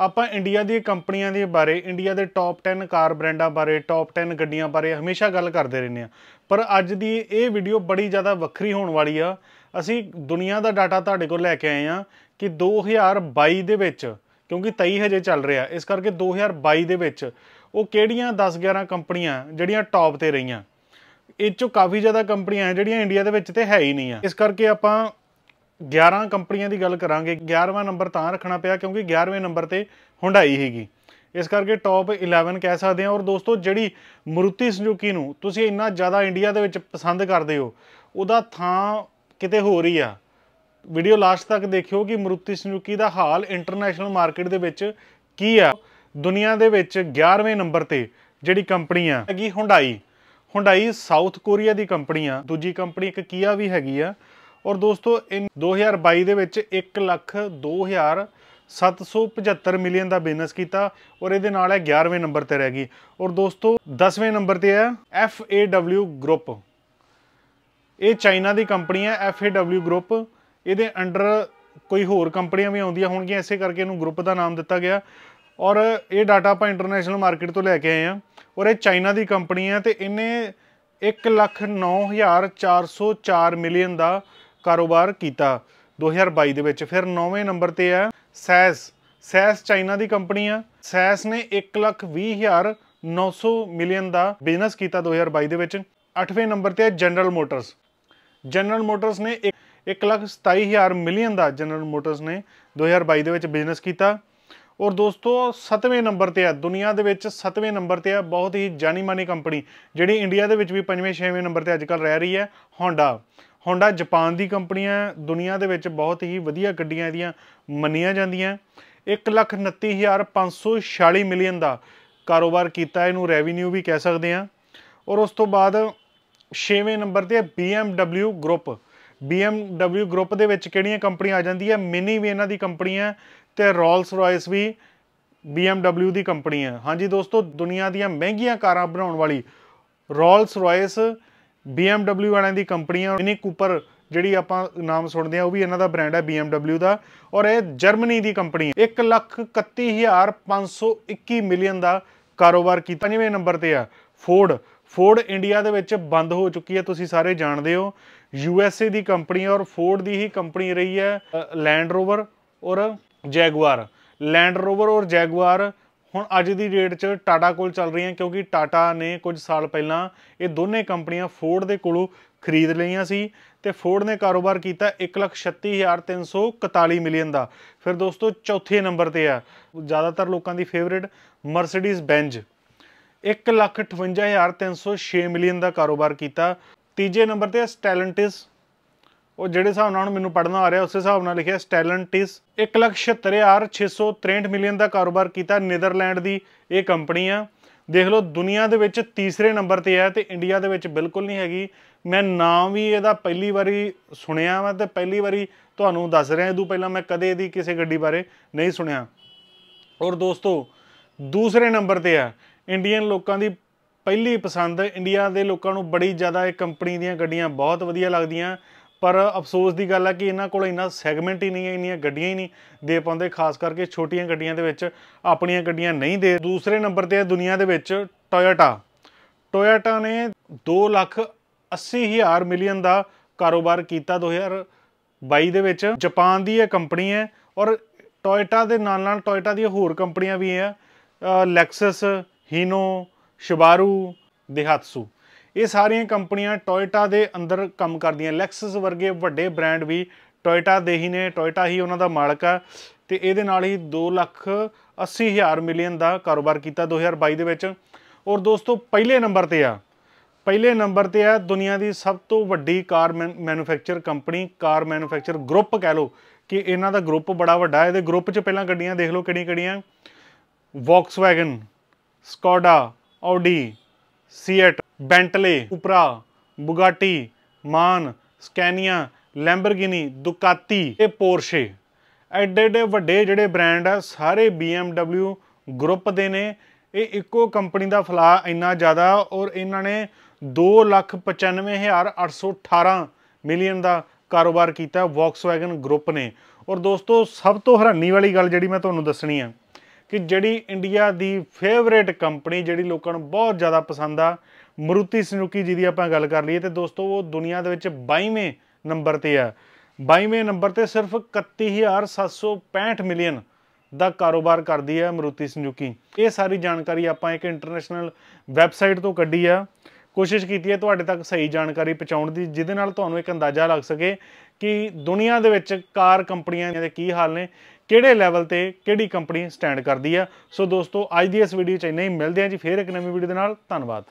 ਆਪਾਂ ਇੰਡੀਆ ਦੀ ਕੰਪਨੀਆਂ ਦੇ ਬਾਰੇ ਇੰਡੀਆ ਦੇ ਟੌਪ 10 ਕਾਰ ਬ੍ਰਾਂਡਾਂ ਬਾਰੇ ਟੌਪ 10 ਗੱਡੀਆਂ ਬਾਰੇ ਹਮੇਸ਼ਾ ਗੱਲ ਕਰਦੇ ਰਹਿੰਦੇ ਆ ਪਰ ਅੱਜ ਦੀ ਇਹ ਵੀਡੀਓ ਬੜੀ ਜ਼ਿਆਦਾ ਵੱਖਰੀ ਹੋਣ ਵਾਲੀ ਆ ਅਸੀਂ ਦੁਨੀਆ ਦਾ ਡਾਟਾ ਤੁਹਾਡੇ ਕੋਲ ਲੈ ਕੇ ਆਏ ਆ ਕਿ 2022 ਦੇ ਵਿੱਚ ਕਿਉਂਕਿ 23 ਹਜੇ ਚੱਲ ਰਿਹਾ ਇਸ ਕਰਕੇ 2022 ਦੇ ਵਿੱਚ ਉਹ ਕਿਹੜੀਆਂ 10 11 ਕੰਪਨੀਆਂ ਜਿਹੜੀਆਂ ਟੌਪ ਤੇ ਰਹੀਆਂ ਇਹ ਚੋਂ ਕਾਫੀ ਜ਼ਿਆਦਾ ਕੰਪਨੀਆਂ ਜਿਹੜੀਆਂ ਇੰਡੀਆ ਦੇ ਵਿੱਚ ਤੇ ਹੈ ਹੀ ਨਹੀਂ ਆ ਇਸ ਕਰਕੇ ਆਪਾਂ 11 ਕੰਪਨੀਆਂ ਦੀ ਗੱਲ ਕਰਾਂਗੇ 11ਵਾਂ ਨੰਬਰ ਤਾਂ ਰੱਖਣਾ ਪਿਆ ਕਿਉਂਕਿ 11ਵੇਂ ਨੰਬਰ ਤੇ ਹੁੰਡਾਈ ਹੈਗੀ ਇਸ ਕਰਕੇ ਟੌਪ 11 ਕਹਿ ਸਕਦੇ ਹਾਂ ਔਰ ਦੋਸਤੋ ਜਿਹੜੀ ਮਰੂਤੀ ਸੁਜ਼ੂਕੀ ਨੂੰ ਤੁਸੀਂ ਇੰਨਾ ਜ਼ਿਆਦਾ ਇੰਡੀਆ ਦੇ ਵਿੱਚ ਪਸੰਦ ਕਰਦੇ ਹੋ ਉਹਦਾ ਥਾਂ ਕਿਤੇ ਹੋ ਰਹੀ ਆ ਵੀਡੀਓ ਲਾਸਟ ਤੱਕ ਦੇਖਿਓ ਕਿ ਮਰੂਤੀ ਸੁਜ਼ੂਕੀ ਦਾ ਹਾਲ ਇੰਟਰਨੈਸ਼ਨਲ ਮਾਰਕੀਟ ਦੇ ਵਿੱਚ ਕੀ ਆ ਦੁਨੀਆ ਦੇ ਵਿੱਚ 11ਵੇਂ ਨੰਬਰ ਤੇ ਜਿਹੜੀ ਕੰਪਨੀ ਆ ਹੈਗੀ ਹੁੰਡਾਈ ਹੁੰਡਾਈ ਸਾਊਥ ਕੋਰੀਆ ਦੀ ਕੰਪਨੀ ਆ ਦੂਜੀ ਕੰਪਨੀ ਇੱਕ ਕੀਆ ਵੀ ਹੈਗੀ ਆ ਔਰ ਦੋਸਤੋ ਇਨ 2022 ਦੇ ਵਿੱਚ 1 ਲੱਖ 2775 ਮਿਲੀਅਨ ਦਾ ਬਿਜ਼ਨਸ ਕੀਤਾ ਔਰ ਇਹਦੇ ਨਾਲ ਹੈ 11ਵੇਂ ਨੰਬਰ ਤੇ ਰਹਿ ਗਈ ਔਰ ਦੋਸਤੋ 10ਵੇਂ ਨੰਬਰ ਤੇ ਹੈ FAW ਗਰੁੱਪ ਇਹ ਚਾਈਨਾ ਦੀ ਕੰਪਨੀ ਹੈ FAW ਗਰੁੱਪ ਇਹਦੇ ਅੰਡਰ ਕੋਈ ਹੋਰ ਕੰਪਨੀਆਂ ਵੀ ਆਉਂਦੀਆਂ ਹੋਣਗੀਆਂ ਐਸੇ ਕਰਕੇ ਇਹਨੂੰ ਗਰੁੱਪ ਦਾ ਨਾਮ ਦਿੱਤਾ ਗਿਆ ਔਰ ਇਹ ਡਾਟਾ ਆਪਾਂ ਇੰਟਰਨੈਸ਼ਨਲ ਮਾਰਕੀਟ ਤੋਂ ਲੈ ਕੇ ਆਏ ਆ ਔਰ ਇਹ ਚਾਈਨਾ ਦੀ ਕੰਪਨੀ ਹੈ ਤੇ ਇਹਨੇ 1,09,404 ਮਿਲੀਅਨ ਦਾ ਕਾਰੋਬਾਰ ਕੀਤਾ 2022 ਦੇ ਵਿੱਚ ਫਿਰ 9ਵੇਂ ਨੰਬਰ ਤੇ ਆ ਸੈਸ ਸੈਸ ਚਾਈਨਾ ਦੀ ਕੰਪਨੀ ਆ ਸੈਸ ਨੇ 1,20,900 ਮਿਲੀਅਨ ਦਾ ਬਿਜ਼ਨਸ ਕੀਤਾ 2022 ਦੇ ਵਿੱਚ 8ਵੇਂ ਨੰਬਰ ਤੇ ਜਨਰਲ ਮੋਟਰਸ ਜਨਰਲ ਮੋਟਰਸ ਨੇ 1,27,000 ਮਿਲੀਅਨ ਦਾ ਜਨਰਲ ਮੋਟਰਸ ਨੇ 2022 ਦੇ ਵਿੱਚ ਬਿਜ਼ਨਸ ਕੀਤਾ ਔਰ ਦੋਸਤੋ 7ਵੇਂ ਨੰਬਰ ਤੇ ਆ ਦੁਨੀਆ ਦੇ ਵਿੱਚ 7ਵੇਂ ਨੰਬਰ ਤੇ ਆ ਬਹੁਤ ਹੀ ਜਾਣੀ ਮਾਨੀ ਕੰਪਨੀ ਜਿਹੜੀ ਇੰਡੀਆ ਦੇ ਵਿੱਚ ਵੀ 5ਵੇਂ 6ਵੇਂ ਨੰਬਰ ਤੇ ਅੱਜਕੱਲ ਰਹਿ ਰਹੀ ਹੈ ਹੋਂਡਾ ਹੋਂਡਾ ਜਾਪਾਨ ਦੀ ਕੰਪਨੀ ਹੈ ਦੁਨੀਆ ਦੇ ਵਿੱਚ ਬਹੁਤ ਹੀ ਵਧੀਆ ਗੱਡੀਆਂ ਇਹਦੀਆਂ ਮੰਨੀਆਂ ਜਾਂਦੀਆਂ 1,29,546 ਮਿਲੀਅਨ ਦਾ ਕਾਰੋਬਾਰ ਕੀਤਾ ਇਹਨੂੰ ਰੈਵਨਿਊ ਵੀ ਕਹਿ ਸਕਦੇ ਆ ਔਰ ਉਸ ਤੋਂ ਬਾਅਦ 6ਵੇਂ ਨੰਬਰ ਤੇ ਹੈ BMW ਗਰੁੱਪ BMW ਗਰੁੱਪ ਦੇ ਵਿੱਚ ਕਿਹੜੀਆਂ ਕੰਪਨੀਆਂ ਆ ਜਾਂਦੀ ਹੈ ਮਿਨੀ ਵੀ ਇਹਨਾਂ ਦੀ ਕੰਪਨੀ ਹੈ ਤੇ ਰੋਲਸ ਰਾਇਸ ਵੀ BMW ਦੀ ਕੰਪਨੀ ਹੈ ਹਾਂਜੀ ਦੋਸਤੋ ਦੁਨੀਆ ਦੀਆਂ ਮਹਿੰਗੀਆਂ ਕਾਰਾਂ ਬਣਾਉਣ ਵਾਲੀ ਰੋਲਸ ਰਾਇਸ BMW ਵਾਲਿਆਂ ਦੀ ਕੰਪਨੀ ਹੈ ਕੂਪਰ ਜਿਹੜੀ ਆਪਾਂ ਨਾਮ ਸੁਣਦੇ ਆ ਉਹ ਵੀ ਇਹਨਾਂ ਦਾ ਬ੍ਰਾਂਡ ਹੈ BMW ਦਾ ਔਰ ਇਹ ਜਰਮਨੀ ਦੀ ਕੰਪਨੀ ਹੈ 131521 ਮਿਲੀਅਨ ਦਾ ਕਾਰੋਬਾਰ ਕੀਤਾ ਜਿਵੇਂ ਨੰਬਰ ਤੇ ਆ ਫੋਰਡ ਫੋਰਡ ਇੰਡੀਆ ਦੇ ਵਿੱਚ ਬੰਦ ਹੋ ਚੁੱਕੀ ਹੈ ਤੁਸੀਂ ਸਾਰੇ ਜਾਣਦੇ ਹੋ USA ਦੀ ਕੰਪਨੀ ਔਰ ਫੋਰਡ ਦੀ ਹੀ ਕੰਪਨੀ ਰਹੀ ਹੈ ਲੈਂਡ ਰੋਵਰ ਔਰ ਜੈਗਵਾਰ ਲੈਂਡ ਰੋਵਰ ਔਰ ਜੈਗਵਾਰ ਹੁਣ ਅੱਜ ਦੀ ਡੇਟ 'ਚ ਟਾਟਾ ਕੋਲ ਚੱਲ ਰਹੀਆਂ ਕਿਉਂਕਿ ਟਾਟਾ ਨੇ ਕੁਝ ਸਾਲ ਪਹਿਲਾਂ ਇਹ ਦੋਨੇ ਕੰਪਨੀਆਂ ਫੋਰਡ ਦੇ ਕੋਲੋਂ ਖਰੀਦ ਲਈਆਂ ਸੀ ਤੇ ਫੋਰਡ ਨੇ ਕਾਰੋਬਾਰ ਕੀਤਾ 136341 ਮਿਲੀਅਨ ਦਾ ਫਿਰ ਦੋਸਤੋ ਚੌਥੇ ਨੰਬਰ ਤੇ ਆ ਜ਼ਿਆਦਾਤਰ ਲੋਕਾਂ ਦੀ ਫੇਵਰਿਟ ਮਰਸੀਡੀਜ਼ ਬੈਂਜ 158306 ਮਿਲੀਅਨ ਦਾ ਕਾਰੋਬਾਰ ਕੀਤਾ ਤੀਜੇ ਨੰਬਰ ਤੇ ਸਟੈਲੈਂਟਿਸ ਉਹ ਜਿਹੜੇ ਹਿਸਾਬ ਨਾਲ ਮੈਨੂੰ ਪੜਨਾ ਆ ਰਿਹਾ ਉਸੇ ਹਿਸਾਬ ਨਾਲ ਲਿਖਿਆ ਸਟੈਲੈਂਟਿਸ 176663 ਮਿਲੀਅਨ ਦਾ ਕਾਰੋਬਾਰ ਕੀਤਾ ਨੀਦਰਲੈਂਡ ਦੀ ਇਹ ਕੰਪਨੀ ਆ ਦੇਖ ਲਓ ਦੁਨੀਆ ਦੇ ਵਿੱਚ ਤੀਸਰੇ ਨੰਬਰ ਤੇ ਆ ਤੇ ਇੰਡੀਆ ਦੇ ਵਿੱਚ ਬਿਲਕੁਲ ਨਹੀਂ ਹੈਗੀ ਮੈਂ ਨਾਮ ਵੀ ਇਹਦਾ ਪਹਿਲੀ ਵਾਰੀ ਸੁਣਿਆ ਵਾ ਤੇ ਪਹਿਲੀ ਵਾਰੀ ਤੁਹਾਨੂੰ ਦੱਸ ਰਿਹਾ ਇਹਦੂ ਪਹਿਲਾਂ ਮੈਂ ਕਦੇ ਇਹਦੀ ਕਿਸੇ ਗੱਡੀ ਬਾਰੇ ਨਹੀਂ ਸੁਣਿਆ ਔਰ ਦੋਸਤੋ ਦੂਸਰੇ ਨੰਬਰ ਤੇ ਆ ਇੰਡੀਅਨ ਲੋਕਾਂ ਦੀ ਪਹਿਲੀ ਪਸੰਦ ਇੰਡੀਆ ਦੇ ਲੋਕਾਂ ਨੂੰ ਬੜੀ ਜ਼ਿਆਦਾ ਇਹ ਕੰਪਨੀ ਦੀਆਂ ਗੱਡੀਆਂ ਬਹੁਤ ਵਧੀਆ ਲੱਗਦੀਆਂ ਪਰ ਅਫਸੋਸ ਦੀ ਗੱਲ ਹੈ ਕਿ ਇਹਨਾਂ ਕੋਲ ਇੰਨਾ ਸੈਗਮੈਂਟ ਹੀ ਨਹੀਂ ਹੈ ਇੰਨੀਆਂ ਗੱਡੀਆਂ ਹੀ ਨਹੀਂ ਦੇ ਪਾਉਂਦੇ ਖਾਸ ਕਰਕੇ ਛੋਟੀਆਂ ਗੱਡੀਆਂ ਦੇ ਵਿੱਚ ਆਪਣੀਆਂ ਗੱਡੀਆਂ ਨਹੀਂ ਦੇ ਦੂਸਰੇ ਨੰਬਰ ਤੇ ਹੈ ਦੁਨੀਆ ਦੇ ਵਿੱਚ ਟੋਯੋਟਾ ਟੋਯੋਟਾ ਨੇ 2 ਲੱਖ 80 ਹਜ਼ਾਰ ਮਿਲੀਅਨ ਦਾ ਕਾਰੋਬਾਰ ਕੀਤਾ 2022 ਦੇ ਵਿੱਚ ਜਾਪਾਨ ਦੀ ਇਹ ਕੰਪਨੀ ਹੈ ਔਰ ਟੋਇਟਾ ਦੇ ਨਾਲ ਨਾਲ ਟੋਇਟਾ ਦੀਆਂ ਹੋਰ ਕੰਪਨੀਆਂ ਵੀ ਹੈ ਲੈਕਸਸ ਹੀਨੋ ਸ਼ਿਬਾਰੂ ਦੇਹਾਤਸੂ ਇਹ ਸਾਰੀਆਂ ਕੰਪਨੀਆਂ ਟੋਇਟਾ ਦੇ ਅੰਦਰ ਕੰਮ ਕਰਦੀਆਂ ਲੈਕਸਸ ਵਰਗੇ ਵੱਡੇ ਬ੍ਰਾਂਡ ਵੀ ਟੋਇਟਾ ਦੇ ਹੀ ਨੇ ਟੋਇਟਾ ਹੀ ਉਹਨਾਂ ਦਾ ਮਾਲਕ ਆ ਤੇ ਇਹਦੇ ਨਾਲ ਹੀ 2 ਲੱਖ 80 ਹਜ਼ਾਰ ਮਿਲੀਅਨ ਦਾ ਕਾਰੋਬਾਰ ਕੀਤਾ 2022 ਦੇ ਵਿੱਚ ਔਰ ਦੋਸਤੋ ਪਹਿਲੇ ਨੰਬਰ ਤੇ ਆ ਪਹਿਲੇ ਨੰਬਰ ਤੇ ਆ ਦੁਨੀਆ ਦੀ ਸਭ ਤੋਂ ਵੱਡੀ car manufacture company car manufacture group ਕਹਿ ਲੋ ਕਿ ਇਹਨਾਂ ਦਾ ਗਰੁੱਪ ਬੜਾ ਵੱਡਾ ਹੈ ਇਹਦੇ ਗਰੁੱਪ 'ਚ ਪਹਿਲਾਂ ਗੱਡੀਆਂ ਦੇਖ ਲਓ ਕਿਹੜੀਆਂ-ਕਿਹੜੀਆਂ Volkswagen Skoda Audi SEAT Bentley ਉਪਰਾ Bugatti MAN Scania Lamborghini Ducati ਤੇ ਪੋਰਸ਼ੇ ਐਡੇ ਐਡੇ ਵੱਡੇ ਜਿਹੜੇ ਬ੍ਰਾਂਡ ਆ ਸਾਰੇ BMW ਗਰੁੱਪ ਦੇ ਨੇ ਇਹ ਇੱਕੋ ਕੰਪਨੀ ਦਾ ਫਲਾ ਇੰਨਾ ਜ਼ਿਆਦਾ ਔਰ ਇਹਨਾਂ ਨੇ 295818 ਮਿਲੀਅਨ ਦਾ ਕਾਰੋਬਾਰ ਕੀਤਾ ਵੌਕਸਵੈਗਨ ਗਰੁੱਪ ਨੇ ਔਰ ਦੋਸਤੋ ਸਭ ਤੋਂ ਹੈਰਾਨੀ ਵਾਲੀ ਗੱਲ ਜਿਹੜੀ ਮੈਂ ਤੁਹਾਨੂੰ ਦੱਸਣੀ ਆ ਕਿ ਜਿਹੜੀ ਇੰਡੀਆ ਦੀ ਫੇਵਰੇਟ ਕੰਪਨੀ ਜਿਹੜੀ ਲੋਕਾਂ ਨੂੰ ਬਹੁਤ ਜ਼ਿਆਦਾ ਪਸੰਦ ਆ ਮਰੂਤੀ ਸੁਜ਼ੂਕੀ ਜੀ ਦੀ ਆਪਾਂ ਗੱਲ ਕਰ ਲਈਏ ਤੇ ਦੋਸਤੋ ਉਹ ਦੁਨੀਆ ਦੇ ਵਿੱਚ 22ਵੇਂ ਨੰਬਰ ਤੇ ਆ 22ਵੇਂ ਨੰਬਰ ਤੇ ਸਿਰਫ 31765 ਮਿਲੀਅਨ ਦਾ ਕਾਰੋਬਾਰ ਕਰਦੀ ਹੈ ਮਰੂਤੀ ਸਨੂਕੀ ਇਹ ਸਾਰੀ ਜਾਣਕਾਰੀ ਆਪਾਂ ਇੱਕ ਇੰਟਰਨੈਸ਼ਨਲ ਵੈਬਸਾਈਟ ਤੋਂ ਕੱਢੀ ਆ ਕੋਸ਼ਿਸ਼ ਕੀਤੀ ਹੈ ਤੁਹਾਡੇ ਤੱਕ ਸਹੀ ਜਾਣਕਾਰੀ ਪਹੁੰਚਾਉਣ ਦੀ ਜਿਹਦੇ ਨਾਲ ਤੁਹਾਨੂੰ ਇੱਕ ਅੰਦਾਜ਼ਾ ਲੱਗ ਸਕੇ ਕਿ ਦੁਨੀਆ ਦੇ ਵਿੱਚ ਕਾਰ ਕੰਪਨੀਆਂ ਦੇ ਕੀ ਹਾਲ ਨੇ ਕਿਹੜੇ ਲੈਵਲ ਤੇ ਕਿਹੜੀ ਕੰਪਨੀ ਸਟੈਂਡ ਕਰਦੀ ਆ ਸੋ ਦੋਸਤੋ ਅੱਜ ਦੀ ਇਸ ਵੀਡੀਓ 'ਚ ਇੰਨਾ ਹੀ ਮਿਲਦੇ ਆ ਜੀ ਫੇਰ ਇੱਕ ਨਵੀਂ ਵੀਡੀਓ ਦੇ ਨਾਲ ਧੰਨਵਾਦ